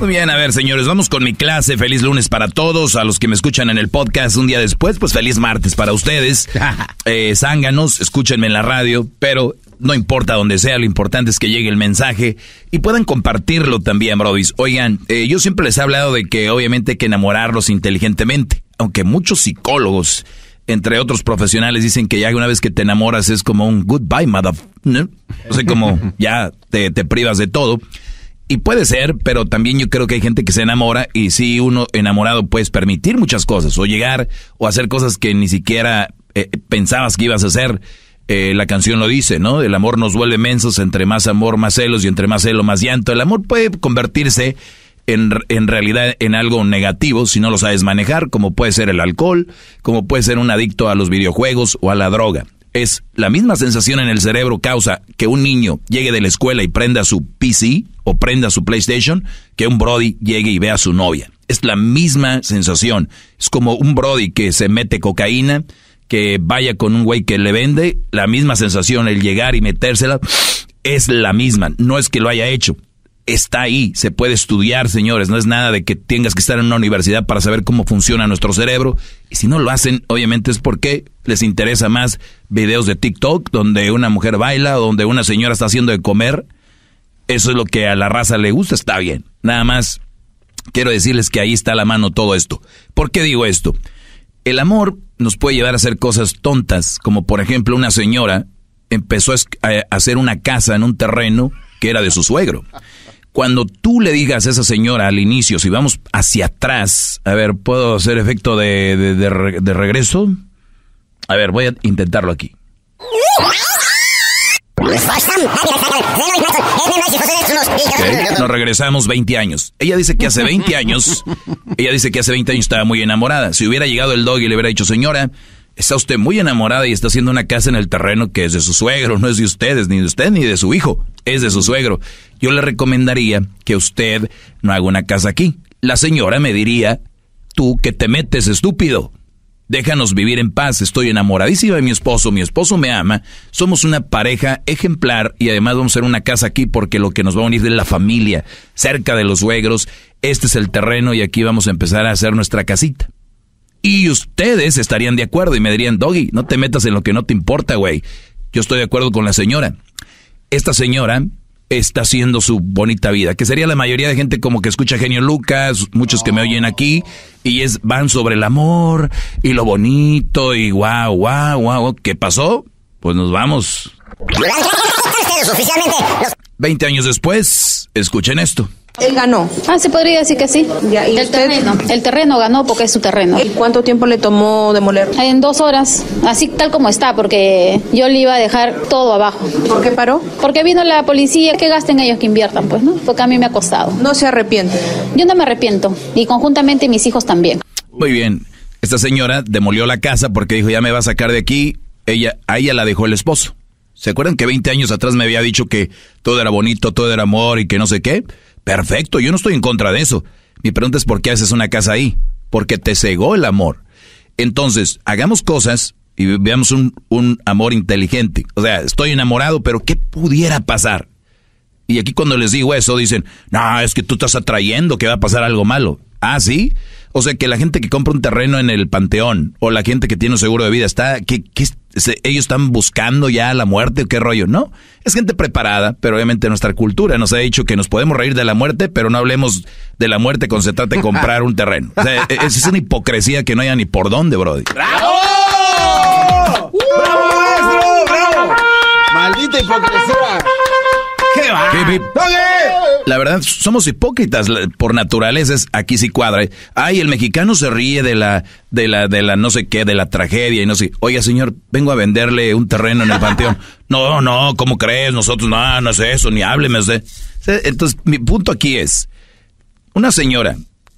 Muy bien, a ver, señores, vamos con mi clase. Feliz lunes para todos. A los que me escuchan en el podcast un día después, pues feliz martes para ustedes. Eh, zánganos, escúchenme en la radio, pero no importa donde sea, lo importante es que llegue el mensaje y puedan compartirlo también, Brodis. Oigan, eh, yo siempre les he hablado de que obviamente hay que enamorarlos inteligentemente, aunque muchos psicólogos, entre otros profesionales, dicen que ya una vez que te enamoras es como un goodbye, mother. ¿no? sé sea, como ya te, te privas de todo. Y puede ser, pero también yo creo que hay gente que se enamora y si uno enamorado puedes permitir muchas cosas o llegar o hacer cosas que ni siquiera eh, pensabas que ibas a hacer. Eh, la canción lo dice, ¿no? El amor nos vuelve mensos, entre más amor, más celos y entre más celo, más llanto. El amor puede convertirse en, en realidad en algo negativo si no lo sabes manejar, como puede ser el alcohol, como puede ser un adicto a los videojuegos o a la droga es la misma sensación en el cerebro causa que un niño llegue de la escuela y prenda su PC o prenda su PlayStation que un Brody llegue y vea a su novia. Es la misma sensación. Es como un Brody que se mete cocaína, que vaya con un güey que le vende, la misma sensación, el llegar y metérsela, es la misma. No es que lo haya hecho. Está ahí, se puede estudiar, señores. No es nada de que tengas que estar en una universidad para saber cómo funciona nuestro cerebro. Y si no lo hacen, obviamente es porque les interesa más videos de TikTok donde una mujer baila, o donde una señora está haciendo de comer eso es lo que a la raza le gusta, está bien. Nada más quiero decirles que ahí está la mano todo esto. ¿Por qué digo esto? El amor nos puede llevar a hacer cosas tontas, como por ejemplo una señora empezó a hacer una casa en un terreno que era de su suegro. Cuando tú le digas a esa señora al inicio, si vamos hacia atrás, a ver, ¿puedo hacer efecto de, de regreso? A ver, voy a intentarlo aquí. Nos regresamos 20 años. Ella dice que hace 20 años, ella dice que hace 20 años estaba muy enamorada. Si hubiera llegado el dog y le hubiera dicho, señora, está usted muy enamorada y está haciendo una casa en el terreno que es de su suegro, no es de ustedes, ni de usted, ni de su hijo, es de su suegro. Yo le recomendaría que usted no haga una casa aquí. La señora me diría, tú que te metes, estúpido. Déjanos vivir en paz, estoy enamoradísima de mi esposo, mi esposo me ama, somos una pareja ejemplar y además vamos a hacer una casa aquí porque lo que nos va a unir es la familia, cerca de los suegros, este es el terreno y aquí vamos a empezar a hacer nuestra casita. Y ustedes estarían de acuerdo y me dirían, Doggy, no te metas en lo que no te importa, güey. Yo estoy de acuerdo con la señora. Esta señora está haciendo su bonita vida, que sería la mayoría de gente como que escucha Genio Lucas, muchos que me oyen aquí, y es van sobre el amor y lo bonito y guau, guau, guau. ¿Qué pasó? Pues nos vamos. 20 años después, escuchen esto. Él ganó. Ah, se podría decir que sí. el terreno. El terreno ganó porque es su terreno. ¿Y cuánto tiempo le tomó demoler? En dos horas, así tal como está, porque yo le iba a dejar todo abajo. ¿Por qué paró? Porque vino la policía, que gasten ellos que inviertan, pues, ¿no? Porque a mí me ha costado. ¿No se arrepiente? Yo no me arrepiento, y conjuntamente mis hijos también. Muy bien. Esta señora demolió la casa porque dijo, ya me va a sacar de aquí. Ella, a ella la dejó el esposo. ¿Se acuerdan que 20 años atrás me había dicho que todo era bonito, todo era amor y que no sé qué? Perfecto, yo no estoy en contra de eso. Mi pregunta es por qué haces una casa ahí. Porque te cegó el amor. Entonces, hagamos cosas y veamos un, un amor inteligente. O sea, estoy enamorado, pero ¿qué pudiera pasar? Y aquí cuando les digo eso dicen, no, es que tú estás atrayendo que va a pasar algo malo. Ah, sí. O sea, que la gente que compra un terreno en el panteón o la gente que tiene un seguro de vida está, ¿qué, qué, ellos están buscando ya la muerte o qué rollo, ¿no? Es gente preparada, pero obviamente nuestra cultura nos ha dicho que nos podemos reír de la muerte, pero no hablemos de la muerte cuando se trata de comprar un terreno. O e, e, es, una hipocresía que no haya ni por dónde, Brody. ¡Bravo! ¡Bravo, ¡Maldita hipocresía! La verdad, somos hipócritas por naturaleza. aquí sí cuadra. Ay, el mexicano se ríe de la, de la, de la no sé qué, de la tragedia y no sé. Oiga, señor, vengo a venderle un terreno en el panteón. No, no, ¿cómo crees? Nosotros, no, no es eso, ni hábleme usted. Entonces, mi punto aquí es, una señora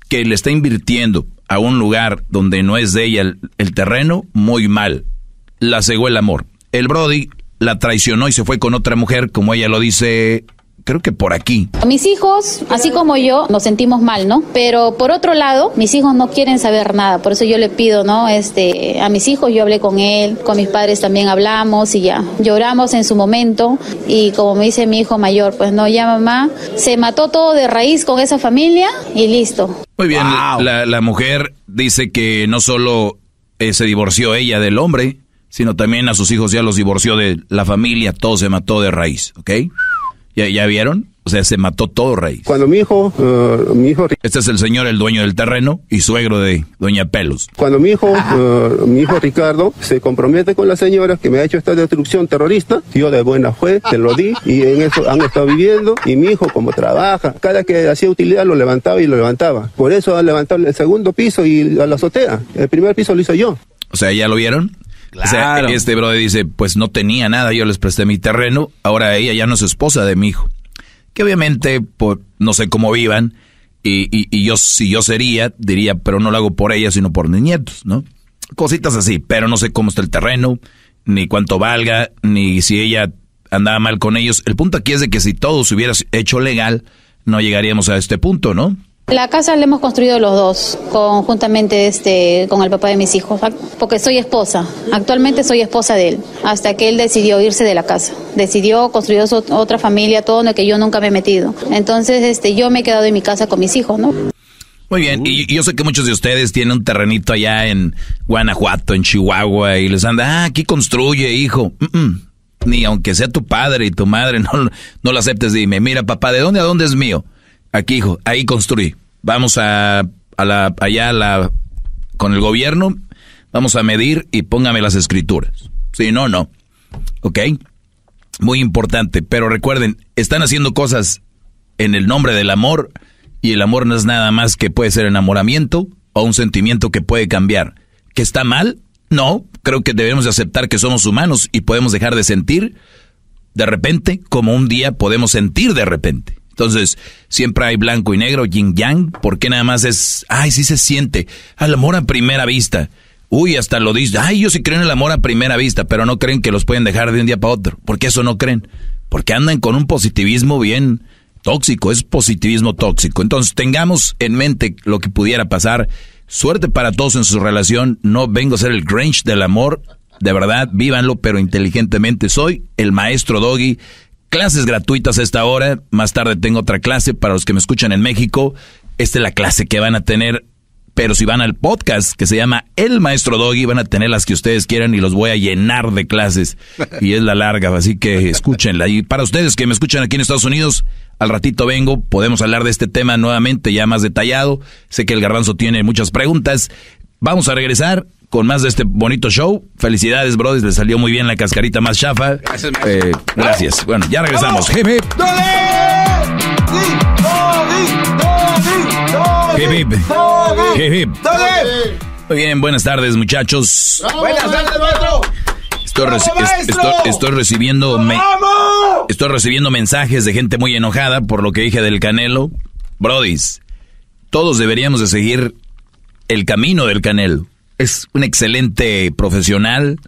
que le está invirtiendo a un lugar donde no es de ella el terreno, muy mal. La cegó el amor. El Brody la traicionó y se fue con otra mujer, como ella lo dice creo que por aquí. Mis hijos, así como yo, nos sentimos mal, ¿no? Pero por otro lado, mis hijos no quieren saber nada, por eso yo le pido, ¿no? Este, a mis hijos yo hablé con él, con mis padres también hablamos y ya, lloramos en su momento y como me dice mi hijo mayor, pues no, ya mamá, se mató todo de raíz con esa familia y listo. Muy bien, la, mujer dice que no solo eh, se divorció ella del hombre, sino también a sus hijos ya los divorció de la familia, todo se mató de raíz, ¿ok? ¿Ya, ya vieron? O sea, se mató todo raíz. Cuando mi hijo, eh, mi hijo... Este es el señor, el dueño del terreno y suegro de doña Pelos. Cuando mi hijo, eh, mi hijo Ricardo, se compromete con la señora que me ha hecho esta destrucción terrorista, yo de buena fe te lo di y en eso han estado viviendo y mi hijo como trabaja, cada que hacía utilidad lo levantaba y lo levantaba. Por eso ha levantado el segundo piso y a la azotea. El primer piso lo hice yo. O sea, ¿ya lo vieron? O sea, este brother dice, pues no tenía nada, yo les presté mi terreno, ahora ella ya no es esposa de mi hijo. Que obviamente, por, no sé cómo vivan, y, yo si yo sería, diría, pero no lo hago por ella, sino por mis nietos, ¿no? Cositas así, pero no sé cómo está el terreno, ni cuánto valga, ni si ella andaba mal con ellos. El punto aquí es de que si todo se hubiera hecho legal, no llegaríamos a este punto, ¿no? La casa la hemos construido los dos, conjuntamente este, con el papá de mis hijos, porque soy esposa, actualmente soy esposa de él, hasta que él decidió irse de la casa, decidió construir otra familia, todo en lo que yo nunca me he metido. Entonces este, yo me he quedado en mi casa con mis hijos, ¿no? Muy bien, y yo sé que muchos de ustedes tienen un terrenito allá en Guanajuato, en Chihuahua, y les anda, ah, aquí construye, hijo. Ni aunque sea tu padre y tu madre, no, no lo aceptes, dime, mira papá, ¿de dónde a dónde es mío? Aquí, hijo, ahí construí. Vamos a, la, allá la, con el gobierno, vamos a medir y póngame las escrituras. Si sí, no, no. ¿Ok? Muy importante, pero recuerden, están haciendo cosas en el nombre del amor y el amor no es nada más que puede ser enamoramiento o un sentimiento que puede cambiar. ¿Que está mal? No, creo que debemos aceptar que somos humanos y podemos dejar de sentir de repente como un día podemos sentir de repente. Entonces, siempre hay blanco y negro, yin yang, porque nada más es, ay, sí se siente, al amor a primera vista. Uy, hasta lo dice, ay, yo sí creo en el amor a primera vista, pero no creen que los pueden dejar de un día para otro. ¿Por qué eso no creen? Porque andan con un positivismo bien tóxico, es positivismo tóxico. Entonces, tengamos en mente lo que pudiera pasar. Suerte para todos en su relación, no vengo a ser el Grange del amor, de verdad, vívanlo, pero inteligentemente. Soy el maestro Doggy Clases gratuitas a esta hora. Más tarde tengo otra clase para los que me escuchan en México. Esta es la clase que van a tener. Pero si van al podcast que se llama El Maestro Doggy, van a tener las que ustedes quieran y los voy a llenar de clases. Y es la larga, así que escúchenla. Y para ustedes que me escuchan aquí en Estados Unidos, al ratito vengo, podemos hablar de este tema nuevamente ya más detallado. Sé que el garbanzo tiene muchas preguntas. Vamos a regresar con más de este bonito show. Felicidades, brothers. Le salió muy bien la cascarita más chafa. Gracias, eh, gracias. Bueno, ya regresamos. Hip Muy bien, buenas tardes, muchachos. Buenas tardes, maestro. Estoy, estoy, recibiendo estoy recibiendo mensajes de gente muy enojada por lo que dije del Canelo. Brodis, todos deberíamos de seguir el camino del Canelo es un excelente profesional,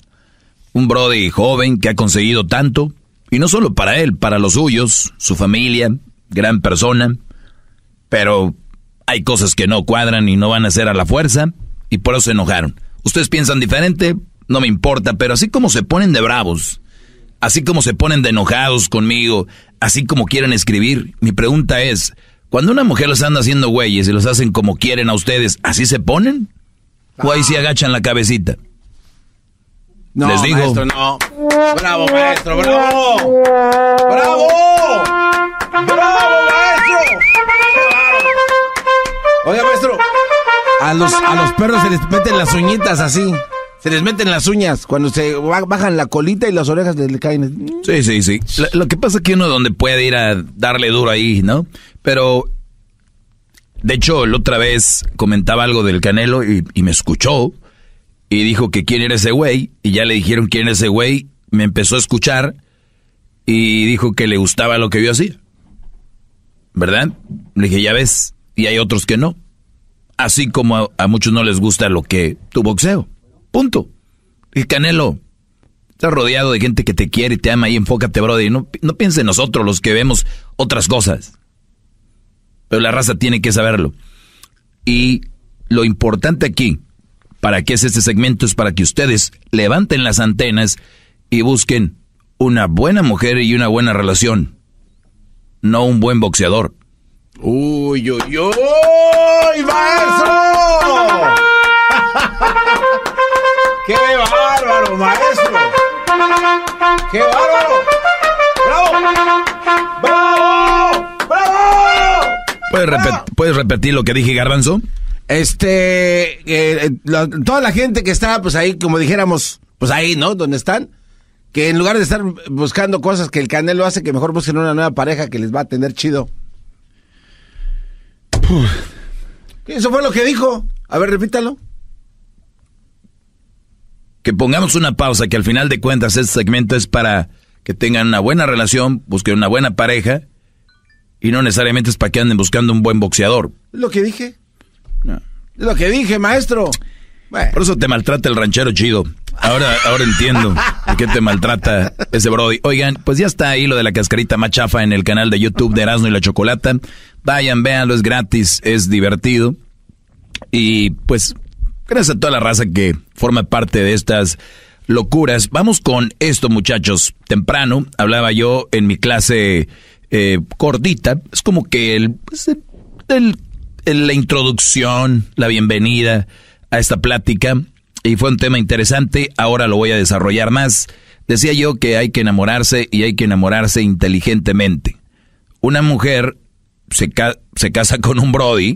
un Brody joven que ha conseguido tanto, y no solo para él, para los suyos, su familia, gran persona, pero hay cosas que no cuadran y no van a ser a la fuerza, y por eso se enojaron. Ustedes piensan diferente, no me importa, pero así como se ponen de bravos, así como se ponen de enojados conmigo, así como quieren escribir, mi pregunta es, cuando una mujer los anda haciendo güeyes y los hacen como quieren a ustedes, ¿así se ponen? O ahí sí agachan la cabecita. No, Les digo. Maestro, no. Bravo, maestro, bravo. Bravo. Bravo, maestro. Oiga, maestro. A los, a los perros se les meten las uñitas así. Se les meten las uñas cuando se bajan la colita y las orejas les caen. Sí, sí, sí. Lo, lo que pasa es que uno donde puede ir a darle duro ahí, ¿no? Pero de hecho, la otra vez comentaba algo del Canelo y, me escuchó y dijo que quién era ese güey y ya le dijeron quién era ese güey. Me empezó a escuchar y dijo que le gustaba lo que vio así. ¿Verdad? Le dije, ya ves, y hay otros que no. Así como a, muchos no les gusta lo que tu boxeo. Punto. El Canelo, está rodeado de gente que te quiere y te ama y enfócate, brother. Y no, no piense en nosotros los que vemos otras cosas. Pero la raza tiene que saberlo. Y lo importante aquí, para que es este segmento, es para que ustedes levanten las antenas y busquen una buena mujer y una buena relación. No un buen boxeador. Uy, yo, uy, maestro. ¡Qué bárbaro, maestro! ¡Qué bárbaro! ¿puedes repetir lo que dije, Garbanzo? Este, eh, eh, toda la gente que está, pues ahí, como dijéramos, pues ahí, ¿no? Donde están. Que en lugar de estar buscando cosas que el Canelo hace, que mejor busquen una nueva pareja que les va a tener chido. Eso fue lo que dijo. A ver, repítalo. Que pongamos una pausa, que al final de cuentas este segmento es para que tengan una buena relación, busquen una buena pareja y no necesariamente es para que anden buscando un buen boxeador. Lo que dije. No. Lo que dije, maestro. Por eso te maltrata el ranchero chido. Ahora, ahora entiendo por qué te maltrata ese Brody. Oigan, pues ya está ahí lo de la cascarita más chafa en el canal de YouTube de Erasmo y la Chocolata. Vayan, véanlo, es gratis, es divertido. Y pues, gracias a toda la raza que forma parte de estas locuras. Vamos con esto, muchachos. Temprano hablaba yo en mi clase cordita eh, es como que pues, el, la introducción, la bienvenida a esta plática. Y fue un tema interesante, ahora lo voy a desarrollar más. Decía yo que hay que enamorarse y hay que enamorarse inteligentemente. Una mujer se, se casa con un Brody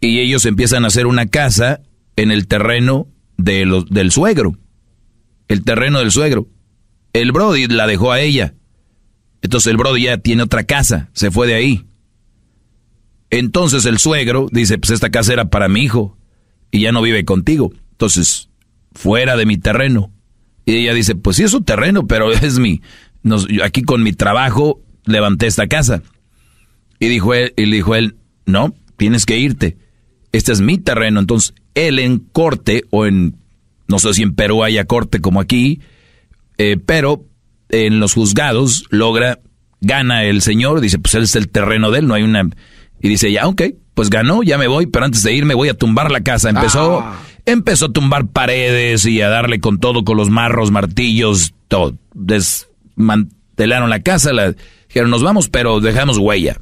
y ellos empiezan a hacer una casa en el terreno de los, del suegro. El terreno del suegro. El Brody la dejó a ella entonces el Brody ya tiene otra casa, se fue de ahí. Entonces el suegro dice, pues esta casa era para mi hijo y ya no vive contigo. Entonces, fuera de mi terreno. Y ella dice, pues sí es su terreno, pero es mi, aquí con mi trabajo levanté esta casa. Y dijo él, dijo él, no, tienes que irte. Este es mi terreno. Entonces, él en corte, o en, no sé si en Perú haya corte como aquí, eh, pero en los juzgados logra, gana el señor, dice, pues él es el terreno de él, no hay una... Y dice, ya, ok, pues ganó, ya me voy, pero antes de irme voy a tumbar la casa. Empezó, ah. empezó a tumbar paredes y a darle con todo, con los marros, martillos, todo. Desmantelaron la casa, la, dijeron, nos vamos, pero dejamos huella.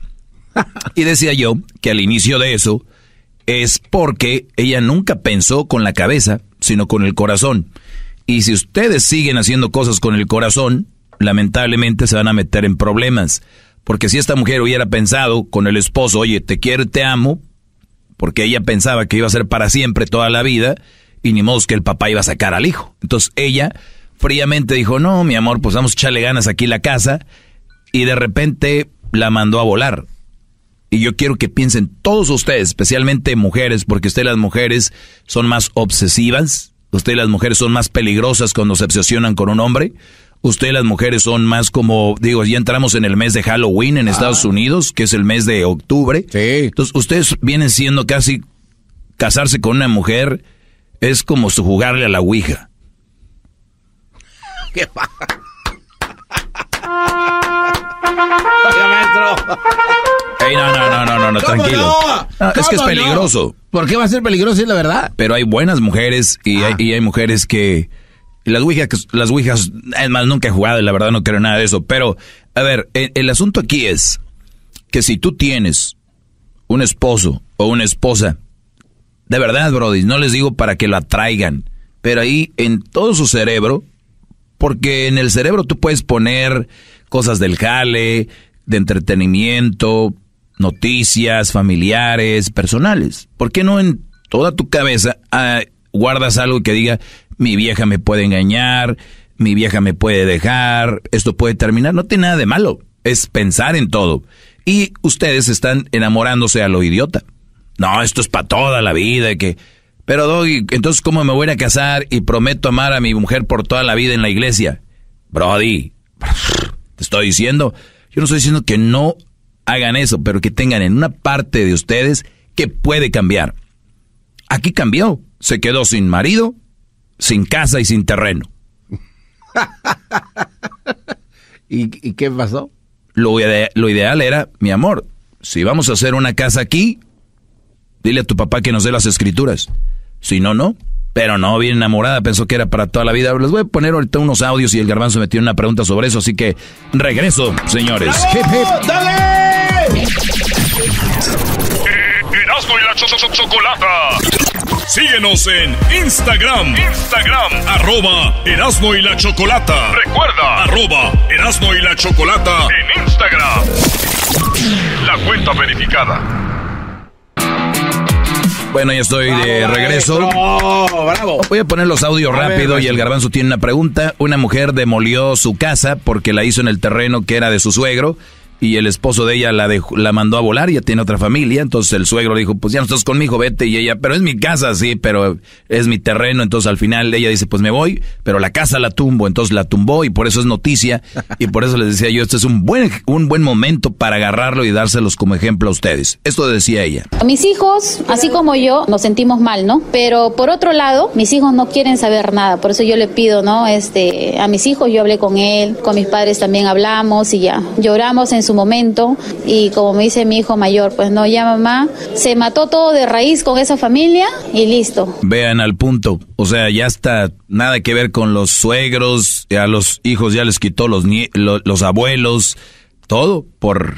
y decía yo que al inicio de eso es porque ella nunca pensó con la cabeza, sino con el corazón. Y si ustedes siguen haciendo cosas con el corazón, lamentablemente se van a meter en problemas. Porque si esta mujer hubiera pensado con el esposo, oye, te quiero, te amo, porque ella pensaba que iba a ser para siempre toda la vida, y ni modo que el papá iba a sacar al hijo. Entonces ella fríamente dijo, no, mi amor, pues vamos a echarle ganas aquí la casa, y de repente la mandó a volar. Y yo quiero que piensen todos ustedes, especialmente mujeres, porque ustedes las mujeres son más obsesivas, ¿Usted las mujeres son más peligrosas cuando se obsesionan con un hombre? ¿Usted las mujeres son más como, digo, ya entramos en el mes de Halloween en ah. Estados Unidos, que es el mes de octubre? Entonces, ustedes vienen siendo casi casarse con una mujer es como su jugarle a la Ouija. ¿Qué no, no, no, no, tranquilo. es que es peligroso. ¿Por qué va a ser peligroso si es la verdad? Pero hay buenas mujeres y, hay, ah. mujeres que. Las ouijas, las ouijas, es más, nunca he jugado y la verdad no creo nada de eso. Pero, a ver, e, el, asunto aquí es que si tú tienes un esposo o una esposa, de verdad, Brody, no les digo para que la traigan, pero ahí en todo su cerebro, porque en el cerebro tú puedes poner cosas del jale, de entretenimiento, noticias, familiares, personales. ¿Por qué no en toda tu cabeza ah, guardas algo que diga, mi vieja me puede engañar, mi vieja me puede dejar, esto puede terminar? No tiene nada de malo, es pensar en todo. Y ustedes están enamorándose a lo idiota. No, esto es para toda la vida, que... Pero Doggy, entonces ¿cómo me voy a casar y prometo amar a mi mujer por toda la vida en la iglesia? Brody, te estoy diciendo, yo no estoy diciendo que no hagan eso, pero que tengan en una parte de ustedes que puede cambiar. Aquí cambió, se quedó sin marido, sin casa y sin terreno. ¿Y, qué pasó? Lo, ideal era, mi amor, si vamos a hacer una casa aquí, dile a tu papá que nos dé las escrituras. Si no, no. Pero no, bien enamorada, pensó que era para toda la vida. Les voy a poner ahorita unos audios y el garbanzo metió una pregunta sobre eso, así que regreso, señores. Erasmo y la Chocolata. Síguenos en Instagram. Instagram. Arroba y la Chocolata. Recuerda. Arroba Erasmo y la Chocolata. En Instagram. La cuenta verificada. Bueno, ya estoy de regreso. Bravo, Voy a poner los audios rápido y el garbanzo tiene una pregunta. Una mujer demolió su casa porque la hizo en el terreno que era de su suegro y el esposo de ella la, la mandó a volar, ya tiene otra familia, entonces el suegro le dijo, pues ya no estás conmigo, vete. Y ella, pero es mi casa, sí, pero es mi terreno. Entonces al final ella dice, pues me voy, pero la casa la tumbo. Entonces la tumbó y por eso es noticia. Y por eso les decía yo, esto es un buen, un buen momento para agarrarlo y dárselos como ejemplo a ustedes. Esto decía ella. Mis hijos, así como yo, nos sentimos mal, ¿no? Pero por otro lado, mis hijos no quieren saber nada. Por eso yo le pido, ¿no? Este, a mis hijos, yo hablé con él, con mis padres también hablamos y ya. Lloramos en su momento y como me dice mi hijo mayor, pues no, ya mamá, se mató todo de raíz con esa familia y listo. Vean al punto, o sea, ya está nada que ver con los suegros, a los hijos ya les quitó los, los, los abuelos, todo por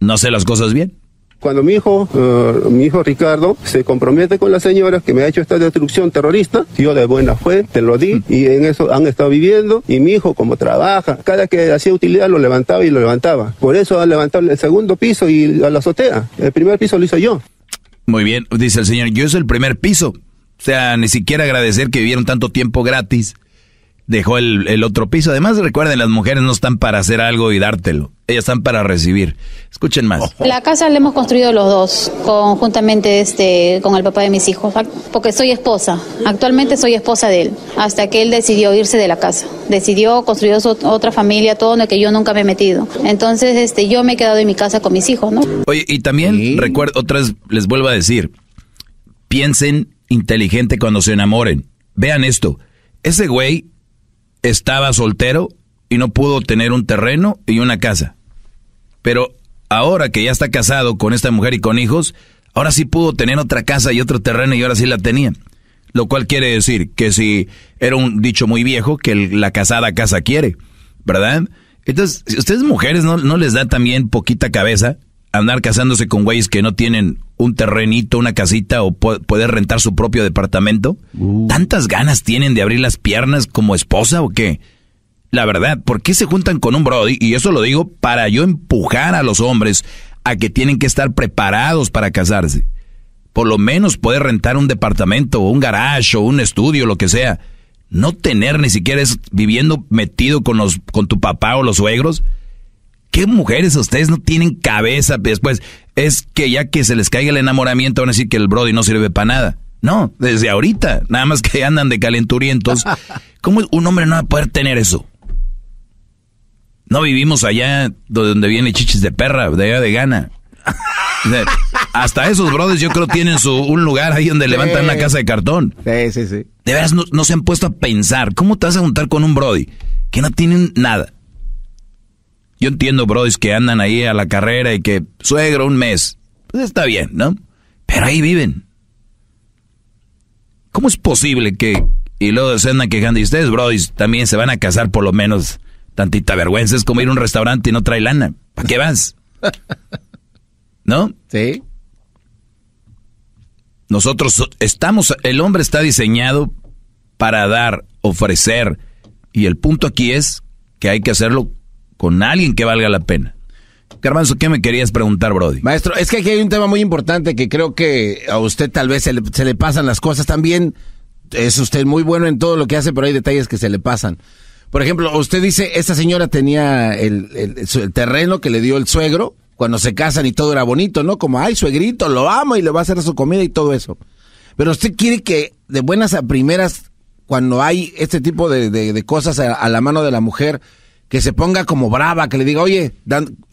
no hacer las cosas bien. Cuando mi hijo, eh, mi hijo Ricardo, se compromete con la señora que me ha hecho esta destrucción terrorista, yo de buena fe te lo di mm. y en eso han estado viviendo. Y mi hijo, como trabaja, cada que hacía utilidad lo levantaba y lo levantaba. Por eso ha levantado el segundo piso y la azotea. El primer piso lo hice yo. Muy bien, dice el señor, yo hice el primer piso. O sea, ni siquiera agradecer que vivieron tanto tiempo gratis. Dejó el otro piso. Además, recuerden, las mujeres no están para hacer algo y dártelo ellas están para recibir. Escuchen más. La casa la hemos construido los dos, conjuntamente este, con el papá de mis hijos, porque soy esposa. Actualmente soy esposa de él, hasta que él decidió irse de la casa. Decidió construir otra familia, todo en el que yo nunca me he metido. Entonces, este, yo me he quedado en mi casa con mis hijos, ¿no? Oye, y también recuerdo, otras les vuelvo a decir, piensen inteligente cuando se enamoren. Vean esto, ese güey estaba soltero y no pudo tener un terreno y una casa pero ahora que ya está casado con esta mujer y con hijos, ahora sí pudo tener otra casa y otro terreno y ahora sí la tenía. Lo cual quiere decir que si era un dicho muy viejo que la casada casa quiere, ¿verdad? Entonces, ustedes mujeres no, les da también poquita cabeza andar casándose con güeyes que no tienen un terrenito, una casita o poder rentar su propio departamento. Uh. ¿Tantas ganas tienen de abrir las piernas como esposa o qué? la verdad, ¿por qué se juntan con un Brody? Y eso lo digo para yo empujar a los hombres a que tienen que estar preparados para casarse. Por lo menos poder rentar un departamento, un garage, o un estudio, lo que sea. No tener ni siquiera es viviendo metido con, los, con tu papá o los suegros. ¿Qué mujeres ustedes no tienen cabeza después? Es que ya que se les caiga el enamoramiento van a decir que el Brody no sirve para nada. No, desde ahorita, nada más que andan de calenturientos. ¿Cómo un hombre no va a poder tener eso? No vivimos allá donde viene chichis de perra, de allá de gana. Hasta esos brothers yo creo tienen su, un lugar ahí donde levantan una casa de cartón. Sí, sí, sí. De veras no, se han puesto a pensar. ¿Cómo te vas a juntar con un brody que no tienen nada? Yo entiendo brodis que andan ahí a la carrera y que suegro un mes. Pues está bien, ¿no? Pero ahí viven. ¿Cómo es posible que... Y luego se andan quejando y ustedes, brodis, también se van a casar por lo menos Tantita vergüenza es como ir a un restaurante y no trae lana. ¿Para qué vas? ¿No? Sí. Nosotros estamos, el hombre está diseñado para dar, ofrecer, y el punto aquí es que hay que hacerlo con alguien que valga la pena. Carmanzo, ¿qué me querías preguntar, Brody? Maestro, es que aquí hay un tema muy importante que creo que a usted tal vez se le, se le pasan las cosas también. Es usted muy bueno en todo lo que hace, pero hay detalles que se le pasan. Por ejemplo, usted dice, esta señora tenía el, terreno que le dio el suegro cuando se casan y todo era bonito, ¿no? Como, ay, suegrito, lo amo y le va a hacer su comida y todo eso. Pero usted quiere que de buenas a primeras, cuando hay este tipo de, cosas a, la mano de la mujer, que se ponga como brava, que le diga, oye,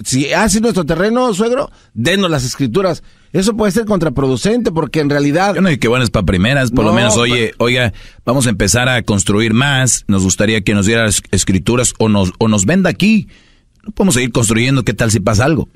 si hace nuestro terreno, suegro, denos las escrituras. Eso puede ser contraproducente porque en realidad... no qué bueno es para primeras, por lo menos, oye, oiga, vamos a empezar a construir más, nos gustaría que nos diera las escrituras o nos, o nos venda aquí. No podemos seguir construyendo, ¿qué tal si pasa algo?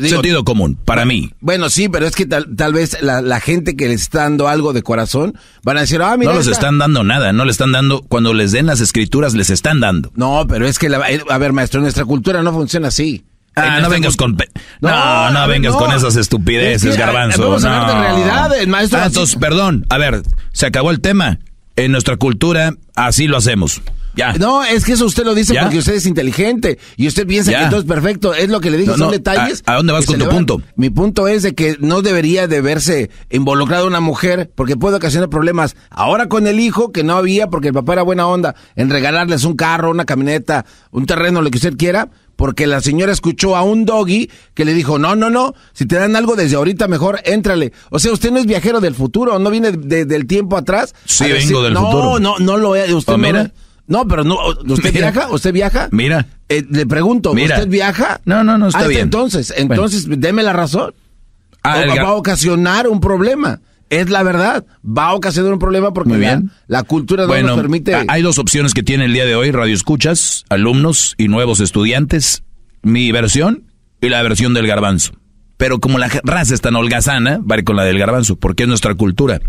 sentido común, para mí. Bueno, sí, pero es que tal, tal vez la, gente que les está dando algo de corazón van a decir, ah, mira. No les están dando nada, no le están dando, cuando les den las escrituras les están dando. No, pero es que, eh, a ver, maestro, nuestra cultura no funciona así. Ah, eh, no, vengas con... No, vengas con esas estupideces, garbanzos. garbanzo. Vamos a hablar realidad, eh, maestro. Ah, perdón. A ver, se acabó el tema. En nuestra cultura, así lo hacemos. Ya. No, es que eso usted lo dice porque usted es inteligente y usted piensa que todo es perfecto. Es lo que le dije, son detalles. ¿A, dónde vas con tu punto? Mi punto es de que no debería de verse involucrada una mujer porque puede ocasionar problemas. Ahora con el hijo, que no había porque el papá era buena onda, en regalarles un carro, una camioneta, un terreno, lo que usted quiera porque la señora escuchó a un doggy que le dijo, no, no, no, si te dan algo desde ahorita, mejor éntrale. O sea, usted no es viajero del futuro, no viene del tiempo atrás. Sí, vengo del no, futuro. No, no, ah, no lo es. Usted mira. No, pero no, ¿usted viaja? ¿Usted viaja? Mira. Eh, le pregunto, ¿usted viaja? No, no, no, está ah, Entonces, entonces, deme la razón. Ah, va a ocasionar un problema. Es la verdad. Va a ocasionar un problema porque bien. La, cultura no nos permite. Hay dos opciones que tiene el día de hoy: radio escuchas, alumnos y nuevos estudiantes. Mi versión y la versión del garbanzo. Pero como la raza es tan holgazana, vale con la del garbanzo, porque es nuestra cultura.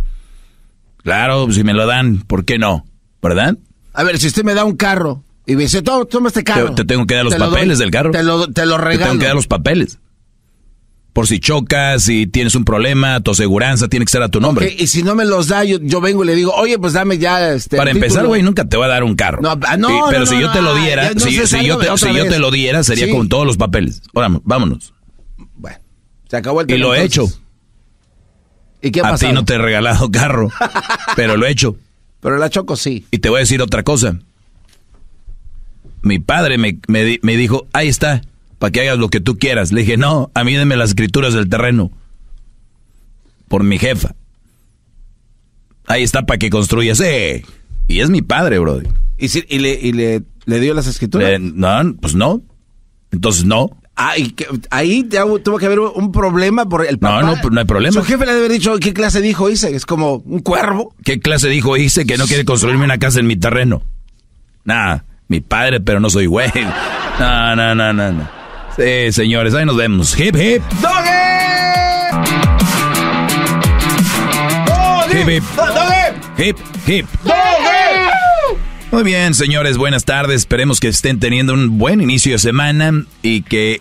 Claro, si me lo dan, ¿por qué no? ¿Verdad? A ver, si usted me da un carro y me dice, toma este carro. Te, tengo que dar los papeles del carro. Te lo, te lo regalo. Te tengo que dar los papeles por si chocas, si tienes un problema, tu aseguranza tiene que estar a tu nombre. y si no me los da, yo, vengo y le digo, oye, pues dame ya este. Para empezar, güey, nunca te va a dar un carro. No, ah, no, pero si yo te lo diera, si, yo, te, lo diera, sería con todos los papeles. vámonos. Bueno, se acabó el tema. Y lo he hecho. ¿Y qué A ti no te he regalado carro, pero lo he hecho. Pero la choco sí. Y te voy a decir otra cosa. Mi padre me dijo, ahí está, para que hagas lo que tú quieras. Le dije, no, a mí denme las escrituras del terreno. Por mi jefa. Ahí está para que construyas. Eh, y es mi padre, bro. ¿Y, y, le, y le, dio las escrituras? Eh, no, pues no. Entonces no. que, ahí tuvo que haber un problema por el papá. No, no, pues no hay problema. Su jefe le debe haber dicho, ¿qué clase dijo hijo hice? Es como un cuervo. ¿Qué clase dijo hijo hice que no quiere construirme una casa en mi terreno? Nada, mi padre, pero no soy güey. No, no, no, no, no. Sí, señores, ahí nos vemos. Hip, hip. ¡Doggy! Hip, hip. Hip, hip. ¡Doggy! Muy bien, señores, buenas tardes. Esperemos que estén teniendo un buen inicio de semana y que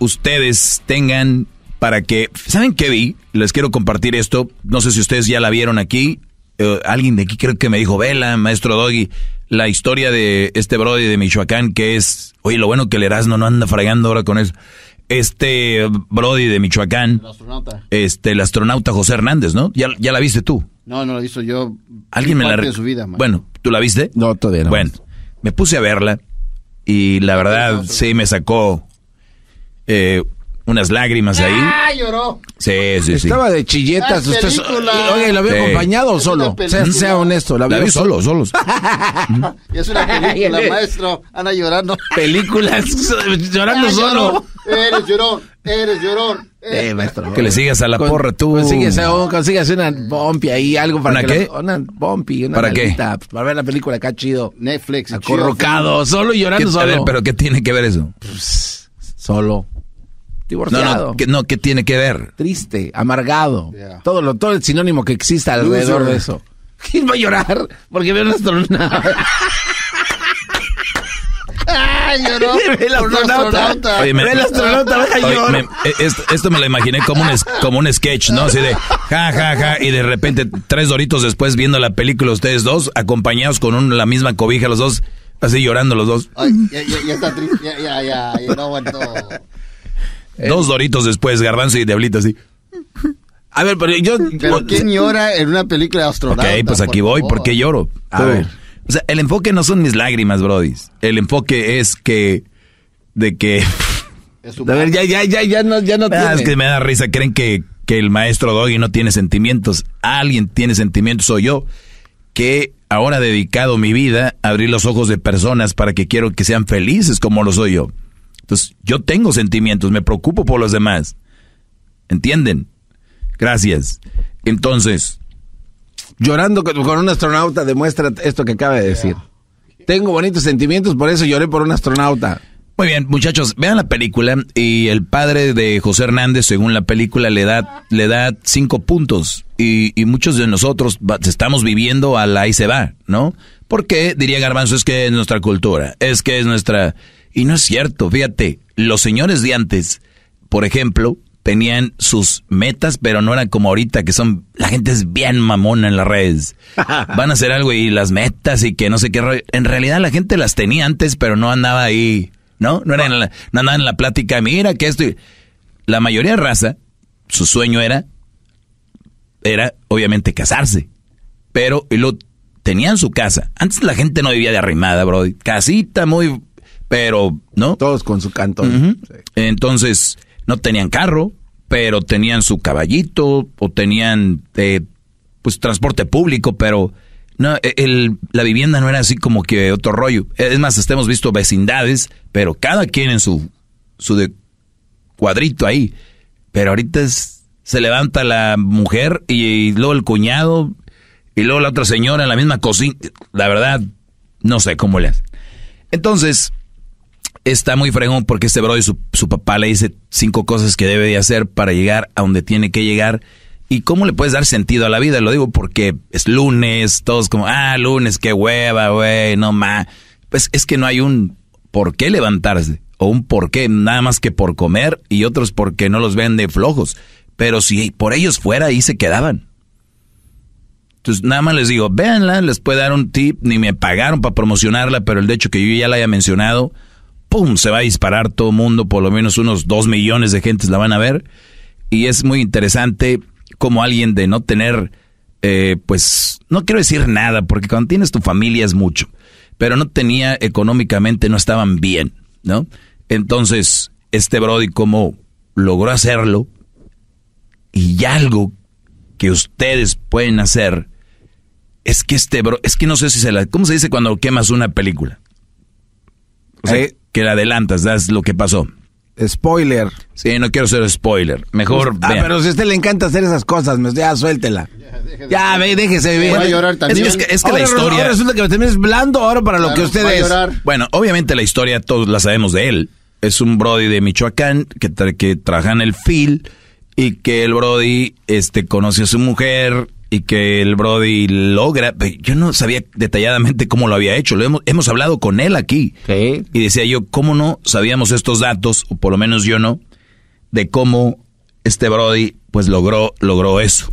ustedes tengan para que... ¿Saben qué vi? Les quiero compartir esto. No sé si ustedes ya la vieron aquí. Eh, alguien de aquí creo que me dijo, vela, maestro Doggy, la historia de este Brody de Michoacán, que es, oye, lo bueno que el Erasmo no anda fragando ahora con eso. Este Brody de Michoacán. El astronauta. Este, el astronauta José Hernández, ¿no? Ya, la viste tú. No, no la visto yo. Alguien me la su vida, Bueno, ¿tú la viste? No, todavía no. Bueno, me puse a verla y la verdad sí me sacó eh, unas lágrimas ahí. Ah, lloró. Sí, sí, Estaba de chilletas. Usted, oye, ¿la vio acompañado o solo? Sea, honesto, la, ¿La vio solo, solos. es una película, maestro. Ana llorando. Películas llorando ah, solo. Eres llorón, eres llorón. Eh, maestro. Que le sigas a la porra tú. Consigues, una bompi ahí, algo para que qué? una ¿Para qué? Pues, para ver la película acá chido. Netflix. Acorrocado, solo llorando solo. pero ¿qué tiene que ver eso? Pues, solo. Divorciado. No, no, ¿qué tiene que ver? Triste, amargado. Todo, lo, todo el sinónimo que existe alrededor de eso. ¿Quién va a llorar? Porque veo un astronauta. ¡Ay, lloró! ¡El astronauta! ¡Ve ¡El astronauta, esto, me lo imaginé como un, como un sketch, ¿no? Así de ja, ja, ja, y de repente tres doritos después viendo la película ustedes dos, acompañados con la misma cobija los dos, así llorando los dos. Ay, ya, está triste, ya, ya, ya, no aguanto! Eh, Dos doritos después, garbanzo y diablito así. A ver, pero yo... ¿Quién llora en una película de astronauta? Ok, pues aquí voy, ¿por qué lloro? A ver. O sea, el enfoque no son mis lágrimas, Brody. El enfoque es que... De que... a ver, ya, ya, ya, ya no, ya no ah, Es que me da risa, creen que, que el maestro Doggy no tiene sentimientos. Alguien tiene sentimientos, soy yo. Que ahora he dedicado mi vida a abrir los ojos de personas para que quiero que sean felices como lo soy yo. Entonces, yo tengo sentimientos, me preocupo por los demás. ¿Entienden? Gracias. Entonces. Llorando con un astronauta demuestra esto que acaba de decir. Tengo bonitos sentimientos, por eso lloré por un astronauta. Muy bien, muchachos, vean la película y el padre de José Hernández, según la película, le da, le da cinco puntos y, y muchos de nosotros estamos viviendo a la ahí se va, ¿no? Porque, diría Garbanzo, es que es nuestra cultura, es que es nuestra... Y no es cierto, fíjate, los señores de antes, por ejemplo, tenían sus metas, pero no eran como ahorita, que son, la gente es bien mamona en las redes. Van a hacer algo y las metas y que no sé qué. En realidad la gente las tenía antes, pero no andaba ahí, ¿no? No, era en andaba en la plática, mira que esto... La mayoría de raza, su sueño era, era obviamente casarse, pero lo tenían su casa. Antes la gente no vivía de arrimada, bro. Casita muy pero, ¿no? Todos con su cantón. Entonces, no tenían carro, pero tenían su caballito o tenían, eh, pues, transporte público, pero no, e, la vivienda no era así como que otro rollo. Es más, estemos hemos visto vecindades, pero cada quien en su, su cuadrito ahí. Pero ahorita se levanta la mujer y, luego el cuñado y luego la otra señora en la misma cocina. La verdad, no sé cómo le hace. Entonces, está muy fregón porque este bro y su, papá le dice cinco cosas que debe de hacer para llegar a donde tiene que llegar. ¿Y cómo le puedes dar sentido a la vida? Lo digo porque es lunes, todos como, ah, lunes, qué hueva, güey, no más. Pues es que no hay un por qué levantarse o un por qué, nada más que por comer y otros porque no los ven de flojos. Pero si por ellos fuera, ahí se quedaban. Entonces, nada más les digo, véanla, les puede dar un tip, ni me pagaron para promocionarla, pero el hecho que yo ya la haya mencionado, ¡pum! se va a disparar todo el mundo, por lo menos unos dos millones de gentes la van a ver. Y es muy interesante como alguien de no tener, eh, pues, no quiero decir nada, porque cuando tienes tu familia es mucho, pero no tenía económicamente, no estaban bien, ¿no? Entonces, este Brody como logró hacerlo y algo que ustedes pueden hacer es que este bro, es que no sé si se la, ¿cómo se dice cuando quemas una película? O sea, eh, que la adelantas, das lo que pasó. Spoiler. Sí, no quiero ser spoiler. Mejor. ah, pero si a usted le encanta hacer esas cosas, ya suéltela. Ya, ve, déjese vivir. Es que, la historia. Ahora resulta que me blando ahora para lo que ustedes. Bueno, obviamente la historia todos la sabemos de él. Es un Brody de Michoacán que, que trabaja en el FIL... y que el Brody este, conoce a su mujer y que el Brody logra. Pues, yo no sabía detalladamente cómo lo había hecho. Lo hemos, hablado con él aquí. Y decía yo, ¿cómo no sabíamos estos datos, o por lo menos yo no, de cómo este Brody pues logró, logró eso?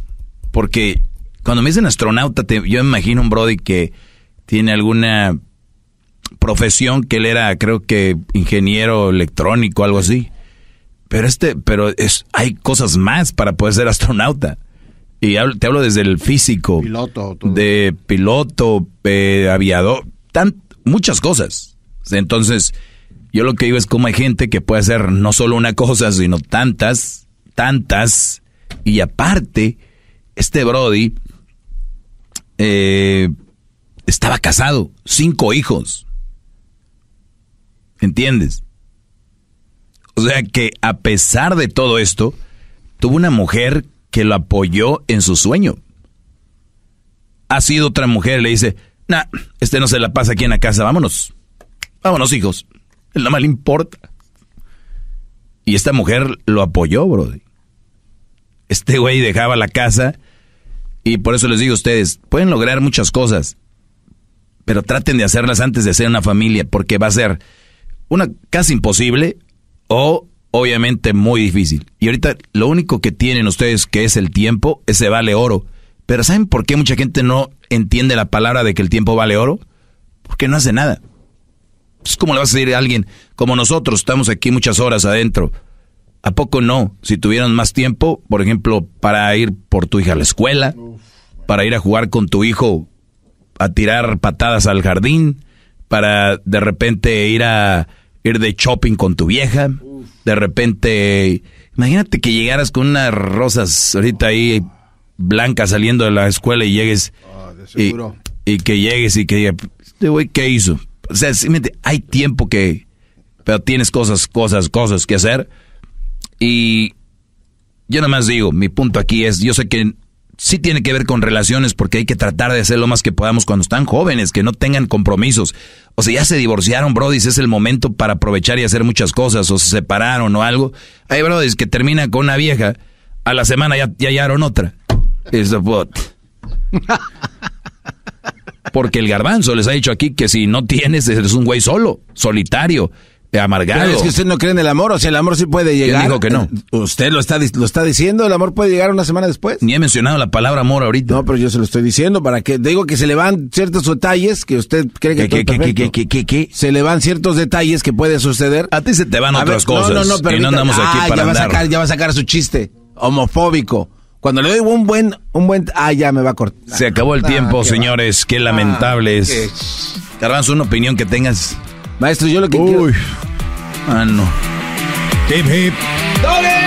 Porque cuando me dicen astronauta, yo imagino un Brody que tiene alguna profesión que él era, creo que ingeniero electrónico, algo así. Pero este, pero es, hay cosas más para poder ser astronauta. Y te hablo desde el físico. Piloto. De piloto, eh, aviador, tan, muchas cosas. Entonces, yo lo que digo es cómo hay gente que puede hacer no solo una cosa, sino tantas, tantas. Y aparte, este Brody eh, estaba casado, cinco hijos. ¿Entiendes? O sea que a pesar de todo esto, tuvo una mujer que lo apoyó en su sueño. Ha sido otra mujer, le dice, nah, este no se la pasa aquí en la casa, vámonos. Vámonos, hijos. No me importa. Y esta mujer lo apoyó, bro. Este güey dejaba la casa y por eso les digo a ustedes, pueden lograr muchas cosas, pero traten de hacerlas antes de ser una familia, porque va a ser una casa imposible o obviamente muy difícil. Y ahorita lo único que tienen ustedes que es el tiempo, ese vale oro. Pero ¿saben por qué mucha gente no entiende la palabra de que el tiempo vale oro? Porque no hace nada. Es como le vas a decir a alguien, como nosotros, estamos aquí muchas horas adentro. ¿A poco no? Si tuvieran más tiempo, por ejemplo, para ir por tu hija a la escuela, para ir a jugar con tu hijo a tirar patadas al jardín, para de repente ir a ir de shopping con tu vieja, de repente, imagínate que llegaras con unas rosas ahorita ahí blancas saliendo de la escuela y llegues ah, y, que llegues y que digas... Este ¿qué hizo? O sea, simplemente hay tiempo que, pero tienes cosas, cosas, cosas que hacer. Y yo nada más digo, mi punto aquí es, yo sé que sí tiene que ver con relaciones porque hay que tratar de hacer lo más que podamos cuando están jóvenes, que no tengan compromisos. O sea, ya se divorciaron, Brody, es el momento para aprovechar y hacer muchas cosas, o se separaron o algo. Hay Brody que termina con una vieja, a la semana ya, hallaron otra. bot. Porque el garbanzo les ha dicho aquí que si no tienes, eres un güey solo, solitario amargado. es que usted no cree en el amor, o sea, el amor sí puede llegar. Él dijo que no. Usted lo está, lo está diciendo, el amor puede llegar una semana después. Ni he mencionado la palabra amor ahorita. No, pero yo se lo estoy diciendo para que, digo que se le van ciertos detalles que usted cree que, qué, qué, qué, qué, qué, Se le van ciertos detalles que puede suceder. A ti se te van otras cosas. No, no, no, ah, pero. ya va, a sacar, su chiste homofóbico. Cuando le doy un buen, un buen, ah, ya me va a cortar. Se acabó el ah, tiempo, señores, qué lamentables. Ah, qué. una opinión que tengas. Maestro, yo lo que Uy. quiero... Ah, no. Hip, hip. ¡Dale!